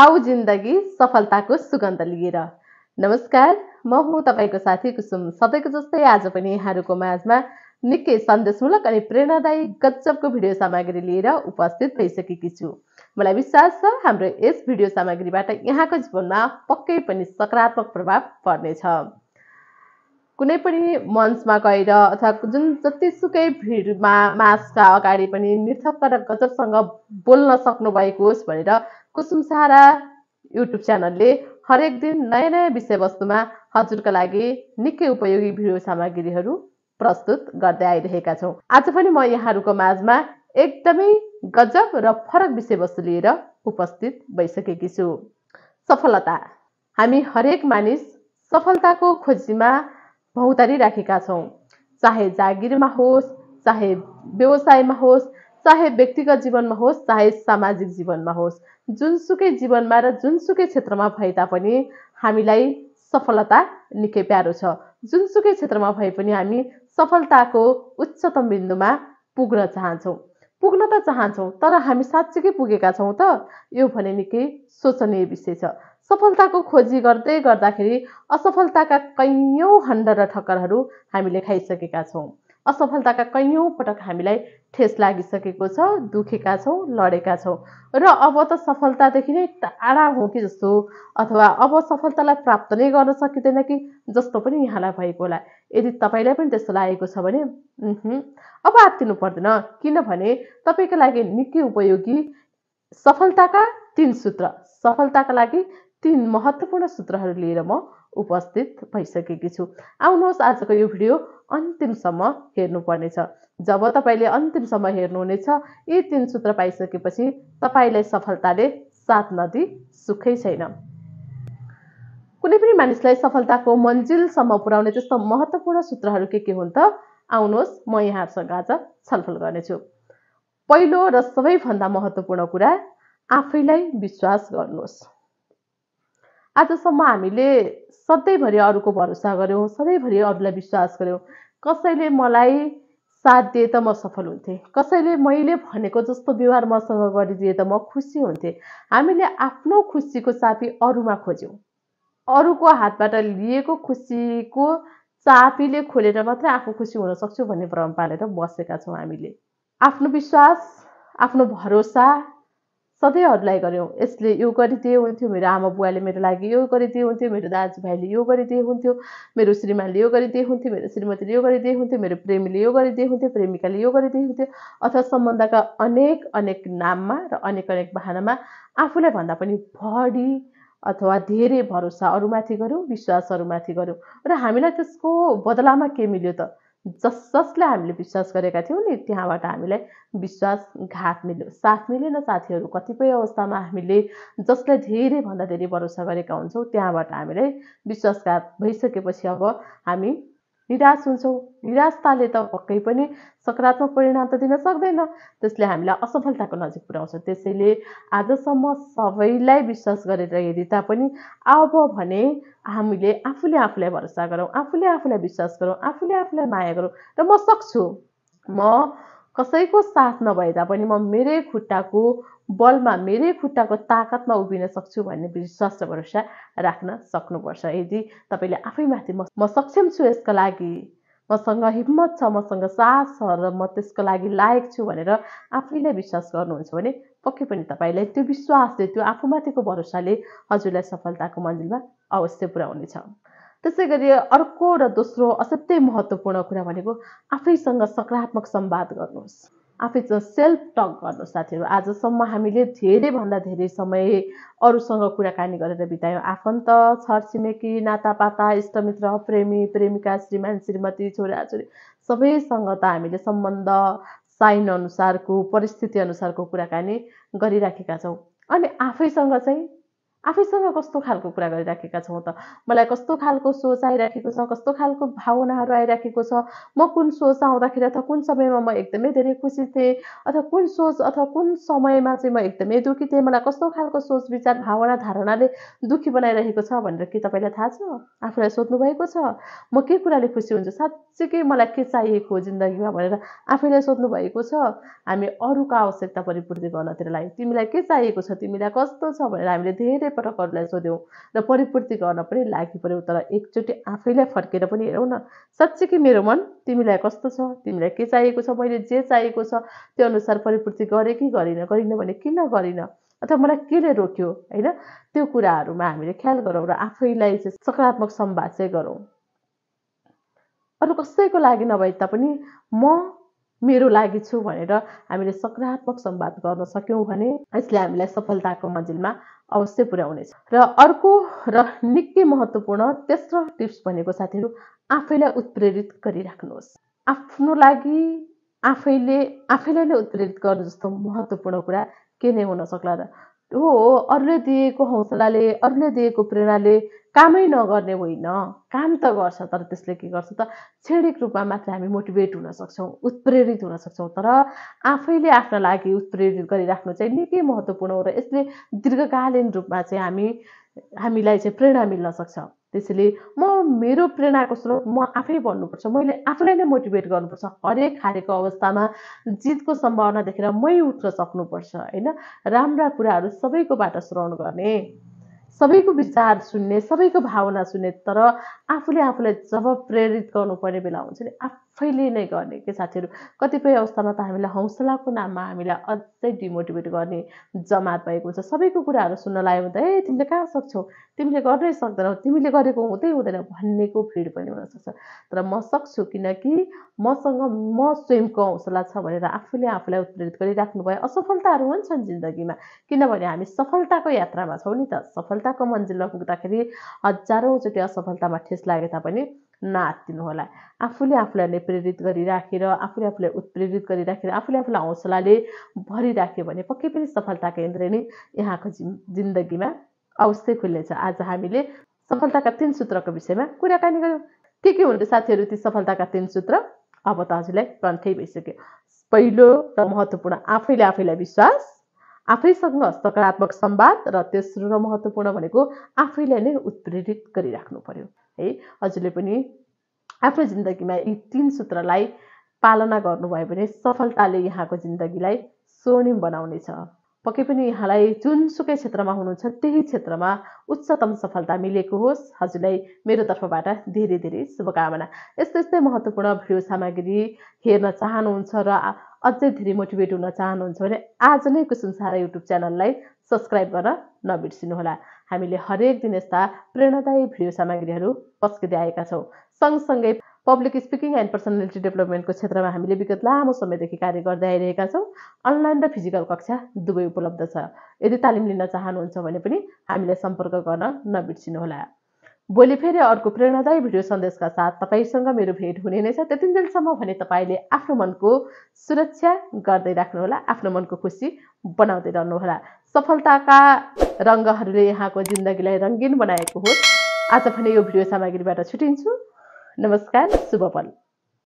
आऊ जिन्दगी सफलताको सुगन्ध लिएर नमस्कार म हुँ तपाईँको साथी कुसुम सधैँको जस्तै आज पनि यहाँहरूको माझमा निकै सन्देशमूलक अनि प्रेरणादायी गजबको भिडियो सामग्री लिएर उपस्थित भइसकेकी छु मलाई विश्वास छ हाम्रो यस भिडियो सामग्रीबाट यहाँको जीवनमा पक्कै पनि सकारात्मक प्रभाव पर्नेछ कुनै पनि मञ्चमा गएर अथवा जुन जतिसुकै भिडमा मासका अगाडि पनि निर्थक र गजबसँग बोल्न सक्नुभएको होस् भनेर कुसुम सारा युट्युब च्यानलले हरेक दिन नयाँ नयाँ विषयवस्तुमा हजुरका लागि निकै उपयोगी भिडियो सामग्रीहरू प्रस्तुत गर्दै आइरहेका छौँ आज पनि म यहाँहरूको माझमा एकदमै गजब र फरक विषयवस्तु लिएर उपस्थित भइसकेकी छु सफलता हामी हरेक मानिस सफलताको खोजीमा भौतारी राखेका छौँ चाहे जागिरमा होस् चाहे व्यवसायमा होस् चाहे व्यक्तिगत जीवनमा होस् चाहे सामाजिक जीवनमा होस् जुनसुकै जीवनमा र जुनसुकै क्षेत्रमा भए तापनि हामीलाई सफलता निकै प्यारो छ जुनसुकै क्षेत्रमा भए पनि हामी सफलताको उच्चतम बिन्दुमा पुग्न चाहन्छौँ पुग्न त चाहन्छौँ तर हामी साँच्चीकै पुगेका छौँ त यो भने निकै शोचनीय विषय छ सफलताको खोजी गर्दै गर्दाखेरि असफलताका कैयौँ हन्ड र ठक्करहरू हामीले खाइसकेका छौँ असफलताका कैयौँ पटक हामीलाई ठेस लागिसकेको छ दुखेका छौँ लडेका छौँ र अब त सफलतादेखि नै टाढा हो कि जस्तो अथवा अब सफलतालाई प्राप्त नै गर्न सकिँदैन कि जस्तो पनि यहाँलाई भएको होला यदि तपाईँलाई पनि त्यस्तो लागेको छ भने अब आत्तिनु पर्दैन किनभने तपाईँको लागि निकै उपयोगी सफलताका तिन सूत्र सफलताका लागि तिन महत्त्वपूर्ण सूत्रहरू लिएर म उपस्थित भइसकेकी छु आउनुहोस् आजको यो भिडियो अन्तिमसम्म हेर्नुपर्नेछ जब तपाईँले अन्तिमसम्म हेर्नुहुनेछ यी तिन सूत्र पाइसकेपछि तपाईँलाई सफलताले साथ नदी सुखै छैन कुनै पनि मानिसलाई सफलताको मन्जिलसम्म पुर्याउने त्यस्तो महत्त्वपूर्ण सूत्रहरू के के हुन् त आउनुहोस् म यहाँहरूसँग आज छलफल गर्नेछु पहिलो र सबैभन्दा महत्त्वपूर्ण कुरा आफैलाई विश्वास गर्नुहोस् आजसम्म हामीले सधैँभरि अरूको भरोसा गऱ्यौँ सधैँभरि अरूलाई विश्वास गऱ्यौँ कसैले मलाई साथ दिए त म सफल हुन्थेँ कसैले मैले भनेको जस्तो व्यवहार मसँग गरिदिए त म खुसी हुन्थेँ हामीले आफ्नो खुसीको चापी अरूमा खोज्यौँ अरूको हातबाट लिएको खुसीको चापीले खोलेर मात्रै आफू खुसी हुन सक्छु भन्ने भ्रम पालेर बसेका छौँ हामीले आफ्नो विश्वास आफ्नो भरोसा सधैँ गऱ्यौँ यसले यो गरिदिए हुन्थ्यो मेरो आमा बुवाले मेरो लागि यो गरिदिए हुन्थ्यो मेरो दाजुभाइले यो गरिदिए हुन्थ्यो मेरो श्रीमानले यो गरिदिए हुन्थ्यो मेरो श्रीमतीले यो गरिदिए हुन्थ्यो मेरो प्रेमीले यो गरिदिए हुन्थ्यो प्रेमिकाले यो गरिदिए हुन्थ्यो अथवा सम्बन्धका अनेक अनेक नाममा र अनेक अनेक बहानामा आफूलाई भन्दा पनि बढी अथवा धेरै भरोसा अरूमाथि गऱ्यौँ विश्वासहरूमाथि गऱ्यौँ र हामीलाई त्यसको बदलामा के मिल्यो त जस जसले हामीले विश्वास गरेका थियौँ नि त्यहाँबाट हामीलाई विश्वासघात मिल्यो साथ मिलेन साथीहरू कतिपय अवस्थामा हामीले जसलाई धेरैभन्दा धेरै भरोसा गरेका हुन्छौँ त्यहाँबाट हामीलाई विश्वासघात भइसकेपछि अब हामी निराश हुन्छौँ निराशताले त पक्कै पनि सकारात्मक परिणाम त दिन सक्दैन त्यसले हामीलाई असफलताको नजिक पुर्याउँछ त्यसैले आजसम्म सबैलाई विश्वास गरेर हेरे तापनि अब भने हामीले आफूले आफूलाई भरोसा गरौँ आफूले आफूलाई विश्वास गरौँ आफूले आफूलाई माया गरौँ र म सक्छु म कसैको साथ नभए तापनि म मेरै खुट्टाको बलमा मेरै खुट्टाको ताकतमा उभिन सक्छु भन्ने विश्वास र भरोसा राख्न सक्नुपर्छ यदि तपाईँले आफैमाथि म म सक्षम छु यसका लागि मसँग हिम्मत छ मसँग साहस छ र म त्यसको लागि लायक छु भनेर आफैलाई विश्वास गर्नुहुन्छ भने पक्कै पनि तपाईँलाई त्यो विश्वासले त्यो आफूमाथिको भरोसाले हजुरलाई सफलताको मन्जिलमा अवश्य पुर्याउनेछ त्यसै गरी अर्को र दोस्रो असाध्यै महत्त्वपूर्ण कुरा भनेको आफैसँग सकारात्मक संवाद गर्नुहोस् आफै सेल्फ टक गर्नु साथीहरू आजसम्म हामीले धेरैभन्दा धेरै समय अरूसँग कुराकानी गरेर बितायौँ आफन्त छरछिमेकी नातापाता इष्टमित्र प्रेमी प्रेमिका श्रीमान श्रीमती छोराछोरी सबैसँग त हामीले सम्बन्ध साइन अनुसारको परिस्थिति अनुसारको कुराकानी गरिराखेका छौँ अनि आफैसँग चाहिँ आफैसँग कस्तो खालको कुरा गरिराखेका छौँ त मलाई कस्तो खालको सोच आइराखेको छ कस्तो खालको भावनाहरू आइराखेको छ म कुन सोच आउँदाखेरि अथवा कुन समयमा म एकदमै धेरै खुसी थिएँ अथवा कुन सोच अथवा कुन समयमा चाहिँ म एकदमै दुःखी थिएँ मलाई कस्तो खालको सोच विचार भावना धारणाले दुःखी बनाइरहेको छ भनेर के तपाईँलाई थाहा छ आफूलाई भएको छ म के कुराले खुसी हुन्छु साँच्चीकै मलाई के चाहिएको हो जिन्दगीमा भनेर आफैलाई सोध्नु भएको छ हामी अरूको आवश्यकता परिपूर्ति गर्नतिर तिमीलाई के चाहिएको छ तिमीलाई कस्तो छ भनेर हामीले धेरै पटक अरूलाई सोध्यौँ र परिपूर्ति गर्न पनि लागि पऱ्यौँ तर एकचोटि आफैलाई फर्केर पनि हेरौँ न साँच्चै कि मेरो मन तिमीलाई कस्तो छ तिमीलाई के चाहिएको छ मैले जे चाहिएको छ त्यो अनुसार परिपूर्ति गरेँ कि गरिनँ गरिनँ भने किन गरिनँ अथवा मलाई केले रोक्यो होइन त्यो कुराहरूमा हामीले ख्याल गरौँ र आफैलाई चाहिँ सकारात्मक संवाद चाहिँ गरौँ अरू कसैको लागि नभए तापनि म मेरो लागि छु भनेर हामीले सकारात्मक संवाद गर्न सक्यौँ भने यसले हामीलाई सफलताको मन्जिलमा अवश्य पुर्याउनेछ र अर्को र निकै महत्त्वपूर्ण तेस्रो टिप्स भनेको साथीहरू आफैलाई उत्प्रेरित गरिराख्नुहोस् आफ्नो लागि आफैले आफैलाई नै उत्प्रेरित गर्नु जस्तो महत्त्वपूर्ण कुरा के नै हुन सक्ला र हो अरूले दिएको हौसलाले अरूले दिएको प्रेरणाले कामै नगर्ने होइन काम त गर्छ तर त्यसले के गर्छ त क्षणिक रूपमा मात्र हामी मोटिभेट हुन सक्छौँ उत्प्रेरित हुन सक्छौँ तर आफैले आफ्ना लागि उत्प्रेरित गरिराख्नु चाहिँ निकै महत्त्वपूर्ण हो र यसले दीर्घकालीन रूपमा चाहिँ हामी हामीलाई चाहिँ प्रेरणा मिल्न सक्छ त्यसैले म मेरो प्रेरणाको स्रोत म आफै भन्नुपर्छ मैले आफूलाई नै मोटिभेट गर्नुपर्छ हरेक हारेको अवस्थामा जितको सम्भावना देखेर मै उठ्न सक्नुपर्छ होइन राम्रा कुराहरू सबैकोबाट श्रवण गर्ने सबैको विचार सुन्ने सबैको भावना सुन्ने तर आफूले आफूलाई जब प्रेरित गर्नुपर्ने बेला हुन्छ नि आफ कसैले नै गर्ने के साथीहरू कतिपय अवस्थामा त हामीलाई हौसलाको नाममा हामीलाई अझै डिमोटिभेट गर्ने जमात भएको हुन्छ सबैको कुराहरू सुन्न लाग्यो भने त ए तिमीले कहाँ सक्छौ तिमीले गर्नै सक्दैनौ तिमीले गरेको हुँदै हुँदैन भन्नेको फिड पनि हुनसक्छ तर म सक्छु किनकि मसँग म स्वयंको हौसला छ भनेर आफूले आफूलाई उत्प्रेरित गरिराख्नु भयो असफलताहरू हुन्छन् जिन्दगीमा किनभने हामी सफलताको यात्रामा छौँ नि त सफलताको मन्जिलमा पुग्दाखेरि हजारौँचोटि असफलतामा ठेस लागे तापनि होला आफूले आफूलाई नै प्रेरित गरिराखेर आफूले आफूलाई उत्प्रेरित गरिराखेर आफूले आफूलाई हौसलाले भरिराख्यो भने पक्कै पनि सफलता केन्द्र नै यहाँको जिन्दगीमा अवश्य खुल्नेछ आज हामीले सफलताका तिन सूत्रको विषयमा कुराकानी गऱ्यौँ के के हुन्छ साथीहरू ती सफलताका तिन सूत्र अब त हजुरलाई कन्ठै भइसक्यो पहिलो र महत्त्वपूर्ण आफैले आफैलाई विश्वास आफैसँग सकारात्मक सम्वाद र तेस्रो र महत्त्वपूर्ण भनेको आफैलाई नै उत्प्रेरित गरिराख्नु पर्यो है हजुरले पनि आफ्नो जिन्दगीमा यी तिन सूत्रलाई पालना गर्नुभयो भने सफलताले यहाँको जिन्दगीलाई स्वर्णिम बनाउनेछ पक्कै पनि यहाँलाई जुनसुकै क्षेत्रमा हुनुहुन्छ त्यही क्षेत्रमा उच्चतम सफलता मिलेको होस् हजुरलाई मेरो तर्फबाट धेरै धेरै शुभकामना यस्तै यस्तै महत्त्वपूर्ण भिडियो सामग्री हेर्न चाहनुहुन्छ र अझै धेरै मोटिभेट हुन चाहनुहुन्छ भने आज नै कुसुम सारा युट्युब च्यानललाई सब्सक्राइब गर्न नबिर्सिनुहोला हामीले हरेक दिन यस्ता प्रेरणादायी भिडियो सामग्रीहरू पस्किँदै आएका छौँ सँगसँगै पब्लिक स्पिकिङ एन्ड पर्सनालिटी डेभलपमेन्टको क्षेत्रमा हामीले विगत लामो समयदेखि कार्य गर्दै आइरहेका छौँ अनलाइन र फिजिकल कक्षा दुवै उपलब्ध छ यदि तालिम लिन चाहनुहुन्छ भने पनि हामीलाई सम्पर्क गर्न नबिर्सिनुहोला भोलि फेरि अर्को प्रेरणादायी भिडियो सन्देशका साथ तपाईँसँग मेरो भेट हुने नै छ त्यतिन्जेलसम्म भने तपाईँले आफ्नो मनको सुरक्षा गर्दै राख्नुहोला आफ्नो मनको खुसी बनाउँदै रहनुहोला सफलताका रङ्गहरूले यहाँको जिन्दगीलाई रङ्गीन बनाएको होस् आज भने यो भिडियो सामग्रीबाट छुटिन्छु नमस्कार शुभ पल